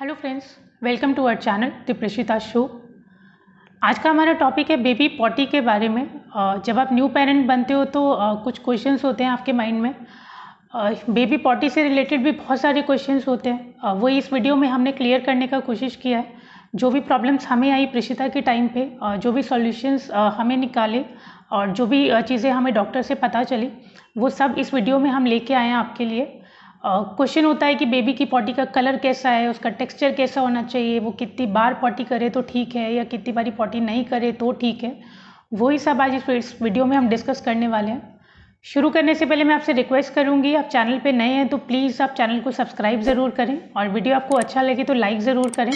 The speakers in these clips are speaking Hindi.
hello friends welcome to our channel दिप्रशिता शो आज का हमारा टॉपिक है बेबी पॉटी के बारे में जब आप न्यू पेरेंट बनते हो तो कुछ क्वेश्चंस होते हैं आपके माइंड में बेबी पॉटी से रिलेटेड भी बहुत सारे क्वेश्चंस होते हैं वो इस वीडियो में हमने क्लियर करने का कोशिश किया है जो भी प्रॉब्लम्स हमें आई प्रशिता के टाइम पे जो भी सॉल्यूशंस हमें निकाले और जो भी चीज़ें हमें डॉक्टर से पता चली वो सब इस वीडियो में हम लेके आए हैं आपके लिए क्वेश्चन होता है कि बेबी की पॉटी का कलर कैसा है उसका टेक्सचर कैसा होना चाहिए वो कितनी बार पॉटी करे तो ठीक है या कितनी बारी पॉटी नहीं करे तो ठीक है वही सब आज इस वीडियो में हम डिस्कस करने वाले हैं शुरू करने से पहले मैं आपसे रिक्वेस्ट करूंगी आप चैनल पे नए हैं तो प्लीज़ आप चैनल को सब्सक्राइब ज़रूर करें और वीडियो आपको अच्छा लगे तो लाइक ज़रूर करें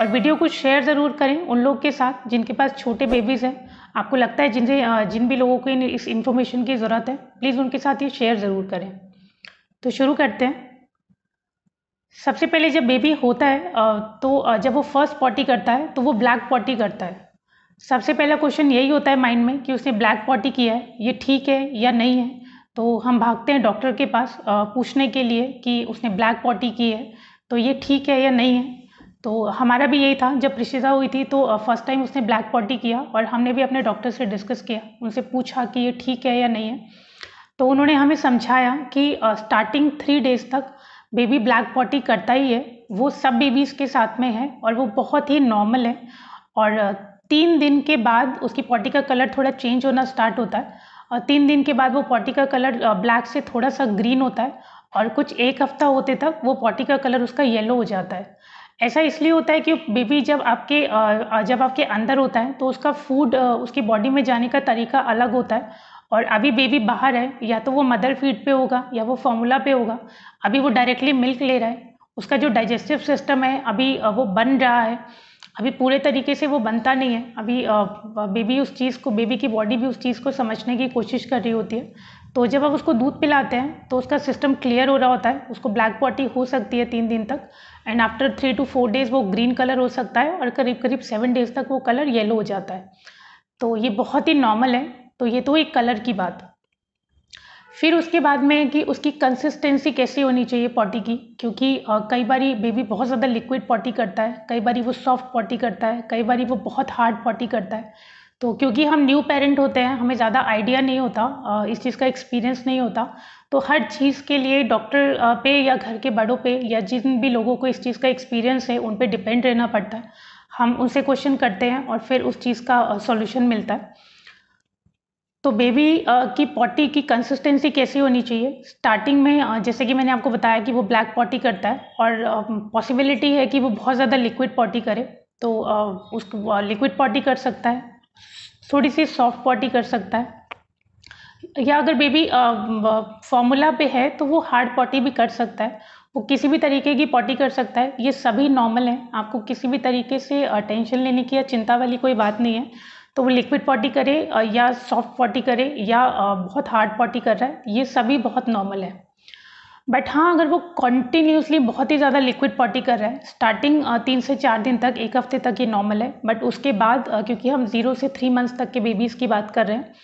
और वीडियो को शेयर ज़रूर करें उन लोग के साथ जिनके पास छोटे बेबीज़ हैं आपको लगता है जिनसे जिन भी लोगों को इस इन्फॉर्मेशन की ज़रूरत है प्लीज़ उनके साथ ये शेयर ज़रूर करें तो शुरू करते हैं सबसे पहले जब बेबी होता है तो जब वो फर्स्ट पॉटी करता है तो वो ब्लैक पॉटी करता है सबसे पहला क्वेश्चन यही होता है माइंड में कि उसने ब्लैक पॉटी किया है ये ठीक है या नहीं है तो हम भागते हैं डॉक्टर के पास पूछने के लिए कि उसने ब्लैक पॉटी की है तो ये ठीक है या नहीं है तो हमारा भी यही था जब प्रिशिजा हुई थी तो फर्स्ट टाइम उसने ब्लैक पॉटी किया और हमने भी अपने डॉक्टर से डिस्कस किया उनसे पूछा कि ये ठीक है या नहीं है तो उन्होंने हमें समझाया कि स्टार्टिंग थ्री डेज तक बेबी ब्लैक पॉटी करता ही है वो सब बेबीज़ के साथ में है और वो बहुत ही नॉर्मल है और तीन दिन के बाद उसकी पॉटी का कलर थोड़ा चेंज होना स्टार्ट होता है और तीन दिन के बाद वो पॉटी का कलर ब्लैक से थोड़ा सा ग्रीन होता है और कुछ एक हफ्ता होते तक वो पॉटी का कलर उसका येलो हो जाता है ऐसा इसलिए होता है कि बेबी जब आपके जब आपके अंदर होता है तो उसका फूड उसकी बॉडी में जाने का तरीका अलग होता है और अभी बेबी बाहर है या तो वो मदर फीड पे होगा या वो फॉर्मूला पे होगा अभी वो डायरेक्टली मिल्क ले रहा है उसका जो डाइजेस्टिव सिस्टम है अभी वो बन रहा है अभी पूरे तरीके से वो बनता नहीं है अभी बेबी उस चीज़ को बेबी की बॉडी भी उस चीज़ को समझने की कोशिश कर रही होती है तो जब आप उसको दूध पिलाते हैं तो उसका सिस्टम क्लियर हो रहा होता है उसको ब्लैक पॉटी हो सकती है तीन दिन तक and after three two four days वो ग्रीन कलर हो सकता है और करीब करीब सेवन डेज़ तक वो कलर येलो हो जाता है तो ये बहुत ही नॉर्मल है तो ये तो एक कलर की बात फिर उसके बाद में कि उसकी कंसिस्टेंसी कैसी होनी चाहिए पॉटी की क्योंकि कई बार बेबी बहुत ज़्यादा लिक्विड पॉटी करता है कई बार वो सॉफ्ट पॉटी करता है कई बार वो बहुत हार्ड पॉटी करता है तो क्योंकि हम न्यू पेरेंट होते हैं हमें ज़्यादा आइडिया नहीं होता इस चीज़ का एक्सपीरियंस नहीं होता तो हर चीज़ के लिए डॉक्टर पे या घर के बड़ों पे या जिन भी लोगों को इस चीज़ का एक्सपीरियंस है उन पे डिपेंड रहना पड़ता है हम उनसे क्वेश्चन करते हैं और फिर उस चीज़ का सॉल्यूशन मिलता है तो बेबी की पॉटी की कंसिस्टेंसी कैसी होनी चाहिए स्टार्टिंग में जैसे कि मैंने आपको बताया कि वो ब्लैक पॉटी करता है और पॉसिबिलिटी है कि वो बहुत ज़्यादा लिक्विड पॉटी करे तो उसको लिक्विड पॉटी कर सकता है थोड़ी सी सॉफ्ट पॉटी कर सकता है या अगर बेबी फॉर्मूला पे है तो वो हार्ड पॉटी भी कर सकता है वो किसी भी तरीके की पॉटी कर सकता है ये सभी नॉर्मल है आपको किसी भी तरीके से टेंशन लेने की या चिंता वाली कोई बात नहीं है तो वो लिक्विड पॉटी करे या सॉफ्ट पॉटी करे या बहुत हार्ड पॉटी कर रहा है ये सभी बहुत नॉर्मल है बट हाँ अगर वो कॉन्टीन्यूसली बहुत ही ज़्यादा लिक्विड पॉटी कर रहा है स्टार्टिंग तीन से चार दिन तक एक हफ्ते तक ये नॉर्मल है बट उसके बाद क्योंकि हम ज़ीरो से थ्री मंथ्स तक के बेबीज़ की बात कर रहे हैं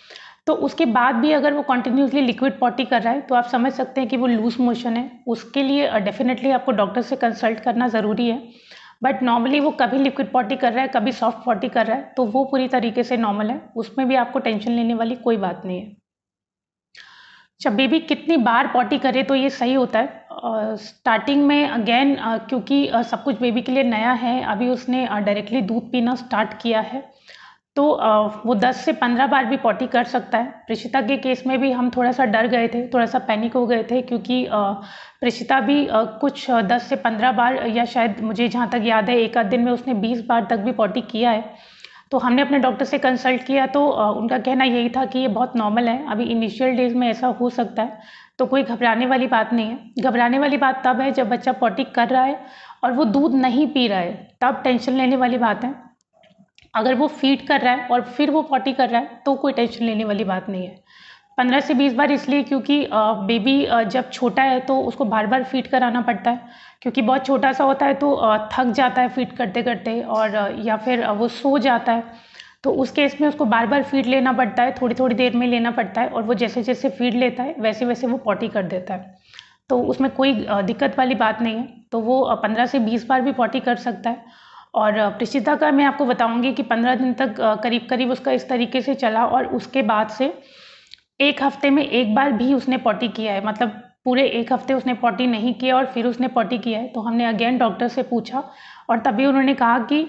तो उसके बाद भी अगर वो कॉन्टीन्यूसली लिक्विड पॉटी कर रहा है तो आप समझ सकते हैं कि वो लूज़ मोशन है उसके लिए डेफिनेटली आपको डॉक्टर से कंसल्ट करना ज़रूरी है बट नॉर्मली वो कभी लिक्विड पॉटी कर रहा है कभी सॉफ्ट पॉटी कर रहा है तो वो पूरी तरीके से नॉर्मल है उसमें भी आपको टेंशन लेने वाली कोई बात नहीं है अच्छा बेबी कितनी बार पॉटी करे तो ये सही होता है स्टार्टिंग uh, में अगेन uh, क्योंकि uh, सब कुछ बेबी के लिए नया है अभी उसने डायरेक्टली दूध पीना स्टार्ट किया है तो वो 10 से 15 बार भी पॉटी कर सकता है प्रेषिता के केस में भी हम थोड़ा सा डर गए थे थोड़ा सा पैनिक हो गए थे क्योंकि प्रेषिता भी कुछ 10 से 15 बार या शायद मुझे जहाँ तक याद है एक आध दिन में उसने 20 बार तक भी पॉटी किया है तो हमने अपने डॉक्टर से कंसल्ट किया तो उनका कहना यही था कि ये बहुत नॉर्मल है अभी इनिशियल डेज में ऐसा हो सकता है तो कोई घबराने वाली बात नहीं है घबराने वाली बात तब है जब बच्चा पॉटी कर रहा है और वो दूध नहीं पी रहा है तब टेंशन लेने वाली बात है अगर वो फीड कर रहा है और फिर वो पॉटी कर रहा है तो कोई टेंशन लेने वाली बात नहीं है पंद्रह से बीस बार इसलिए क्योंकि बेबी जब छोटा है तो उसको बार बार फीड कराना पड़ता है क्योंकि बहुत छोटा सा होता है तो थक जाता है फीड करते करते और या फिर वो सो जाता है तो उस केस में उसको बार बार फीड लेना पड़ता है थोड़ी थोड़ी देर में लेना पड़ता है और वो जैसे जैसे फीड लेता है वैसे वैसे वो पॉटी कर देता है तो उसमें कोई दिक्कत वाली बात नहीं है तो वो पंद्रह से बीस बार भी पॉटी कर सकता है और प्रसिद्धा का मैं आपको बताऊँगी कि पंद्रह दिन तक करीब करीब उसका इस तरीके से चला और उसके बाद से एक हफ्ते में एक बार भी उसने पॉटी किया है मतलब पूरे एक हफ्ते उसने पॉटी नहीं किया और फिर उसने पॉटी किया है तो हमने अगेन डॉक्टर से पूछा और तभी उन्होंने कहा कि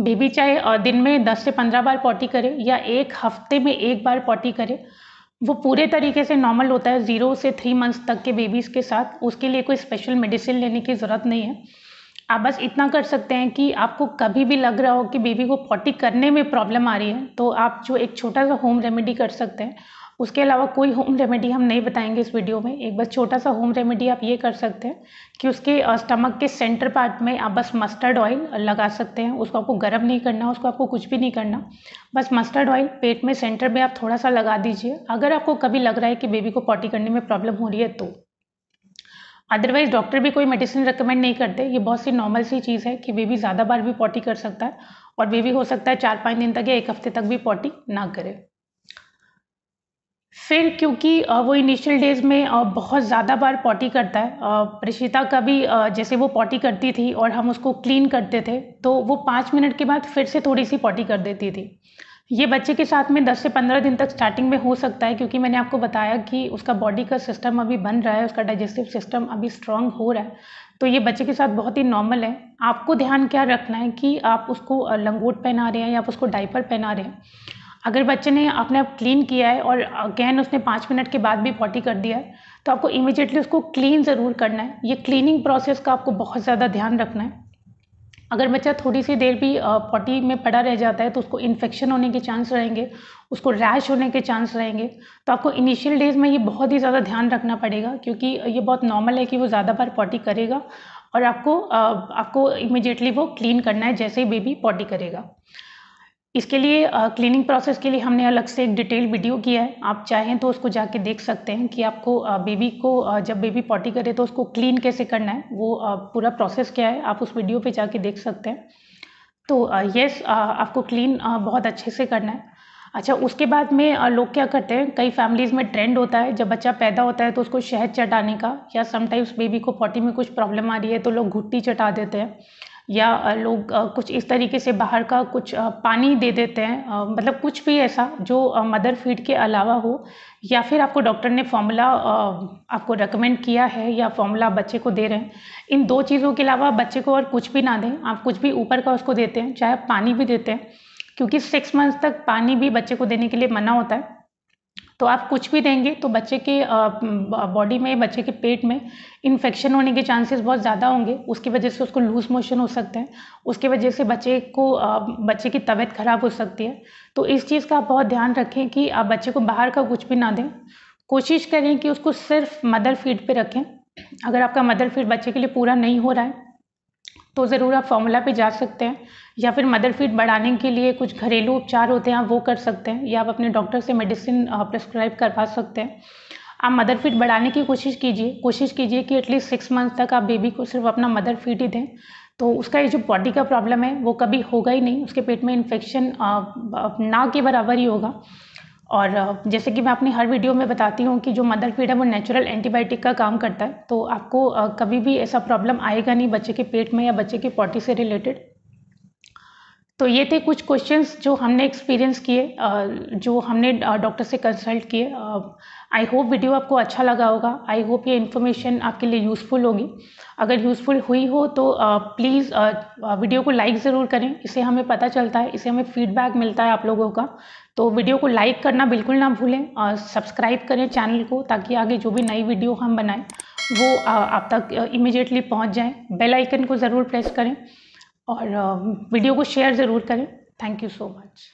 बेबी चाहे दिन में दस से पंद्रह बार पॉटी करे या एक हफ्ते में एक बार पॉटी करे वो पूरे तरीके से नॉर्मल होता है ज़ीरो से थ्री मंथ्स तक के बेबीज़ के साथ उसके लिए कोई स्पेशल मेडिसिन लेने की ज़रूरत नहीं है आप बस इतना कर सकते हैं कि आपको कभी भी लग रहा हो कि बेबी को पॉटी करने में प्रॉब्लम आ रही है तो आप जो एक छोटा सा होम रेमेडी कर सकते हैं उसके अलावा कोई होम रेमेडी हम नहीं बताएंगे इस वीडियो में एक बस छोटा सा होम रेमेडी आप ये कर सकते हैं कि उसके स्टमक के सेंटर पार्ट में आप बस मस्टर्ड ऑयल लगा सकते हैं उसको आपको गर्म नहीं करना उसको आपको कुछ भी नहीं करना बस मस्टर्ड ऑयल पेट में सेंटर में आप थोड़ा सा लगा दीजिए अगर आपको कभी लग रहा है कि बेबी को पॉटी करने में प्रॉब्लम हो रही है तो अदरवाइज डॉक्टर भी कोई मेडिसिन रिकमेंड नहीं करते ये बहुत सी नॉर्मल सी चीज़ है कि बेबी ज़्यादा बार भी पॉटी कर सकता है और बेबी हो सकता है चार पाँच दिन तक या एक हफ्ते तक भी पॉटी ना करे फिर क्योंकि वो इनिशियल डेज़ में बहुत ज़्यादा बार पॉटी करता है प्रशिता का भी जैसे वो पॉटी करती थी और हम उसको क्लीन करते थे तो वो पाँच मिनट के बाद फिर से थोड़ी सी पॉटी कर देती थी ये बच्चे के साथ में 10 से 15 दिन तक स्टार्टिंग में हो सकता है क्योंकि मैंने आपको बताया कि उसका बॉडी का सिस्टम अभी बन रहा है उसका डाइजेस्टिव सिस्टम अभी स्ट्रांग हो रहा है तो ये बच्चे के साथ बहुत ही नॉर्मल है आपको ध्यान क्या रखना है कि आप उसको लंगोट पहना रहे हैं या आप उसको डाइपर पहना रहे हैं अगर बच्चे ने अपने आप क्लीन किया है और अगेन उसने पाँच मिनट के बाद भी पॉटी कर दिया है तो आपको इमिजिएटली उसको क्लीन ज़रूर करना है ये क्लीनिंग प्रोसेस का आपको बहुत ज़्यादा ध्यान रखना है अगर बच्चा थोड़ी सी देर भी पॉटी में पड़ा रह जाता है तो उसको इन्फेक्शन होने के चांस रहेंगे उसको रैश होने के चांस रहेंगे तो आपको इनिशियल डेज़ में ये बहुत ही ज़्यादा ध्यान रखना पड़ेगा क्योंकि ये बहुत नॉर्मल है कि वो ज़्यादा बार पॉटी करेगा और आपको आपको इमिजिएटली वो क्लीन करना है जैसे ही बेबी पॉटी करेगा इसके लिए क्लीनिंग प्रोसेस के लिए हमने अलग से एक डिटेल वीडियो किया है आप चाहें तो उसको जाके देख सकते हैं कि आपको बेबी को जब बेबी पॉटी करे तो उसको क्लीन कैसे करना है वो पूरा प्रोसेस क्या है आप उस वीडियो पे जाके देख सकते हैं तो यस आपको क्लीन बहुत अच्छे से करना है अच्छा उसके बाद में लोग क्या करते हैं कई फैमिलीज़ में ट्रेंड होता है जब बच्चा पैदा होता है तो उसको शहद चटाने का या समटाइम्स बेबी को पॉटी में कुछ प्रॉब्लम आ रही है तो लोग घुट्टी चटा देते हैं या लोग कुछ इस तरीके से बाहर का कुछ पानी दे देते हैं मतलब कुछ भी ऐसा जो मदर फीड के अलावा हो या फिर आपको डॉक्टर ने फॉर्मूला आपको रेकमेंड किया है या फॉर्मूला बच्चे को दे रहे हैं इन दो चीज़ों के अलावा बच्चे को और कुछ भी ना दें आप कुछ भी ऊपर का उसको देते हैं चाहे पानी भी देते हैं क्योंकि सिक्स मंथ्स तक पानी भी बच्चे को देने के लिए मना होता है तो आप कुछ भी देंगे तो बच्चे के बॉडी में बच्चे के पेट में इन्फेक्शन होने के चांसेस बहुत ज़्यादा होंगे उसकी वजह से उसको लूज मोशन हो सकते हैं उसकी वजह से बच्चे को बच्चे की तबीयत ख़राब हो सकती है तो इस चीज़ का आप बहुत ध्यान रखें कि आप बच्चे को बाहर का कुछ भी ना दें कोशिश करें कि उसको सिर्फ मदर फीड पर रखें अगर आपका मदर फीड बच्चे के लिए पूरा नहीं हो रहा है तो ज़रूर आप फॉर्मूला पे जा सकते हैं या फिर मदर फीट बढ़ाने के लिए कुछ घरेलू उपचार होते हैं आप वो कर सकते हैं या आप अपने डॉक्टर से मेडिसिन प्रिस्क्राइब करवा सकते हैं आप मदर फीट बढ़ाने की कोशिश कीजिए कोशिश कीजिए कि एटलीस्ट सिक्स मंथ तक आप बेबी को सिर्फ अपना मदर फीट ही दें तो उसका ये जो बॉडी का प्रॉब्लम है वो कभी होगा ही नहीं उसके पेट में इन्फेक्शन ना के बराबर ही होगा और जैसे कि मैं अपनी हर वीडियो में बताती हूँ कि जो मदर फीड है वो नेचुरल एंटीबायोटिक का काम करता है तो आपको कभी भी ऐसा प्रॉब्लम आएगा नहीं बच्चे के पेट में या बच्चे की पॉटी से रिलेटेड तो ये थे कुछ क्वेश्चंस जो हमने एक्सपीरियंस किए जो हमने डॉक्टर से कंसल्ट किए आई होप वीडियो आपको अच्छा लगा होगा आई होप ये इन्फॉर्मेशन आपके लिए यूज़फुल होगी अगर यूज़फुल हुई हो तो प्लीज़ वीडियो को लाइक ज़रूर करें इसे हमें पता चलता है इसे हमें फीडबैक मिलता है आप लोगों का तो वीडियो को लाइक करना बिल्कुल ना भूलें और सब्सक्राइब करें चैनल को ताकि आगे जो भी नई वीडियो हम बनाएं वो आप तक इमिजिएटली पहुँच जाएँ बेलाइकन को ज़रूर प्रेस करें और वीडियो को शेयर ज़रूर करें थैंक यू सो मच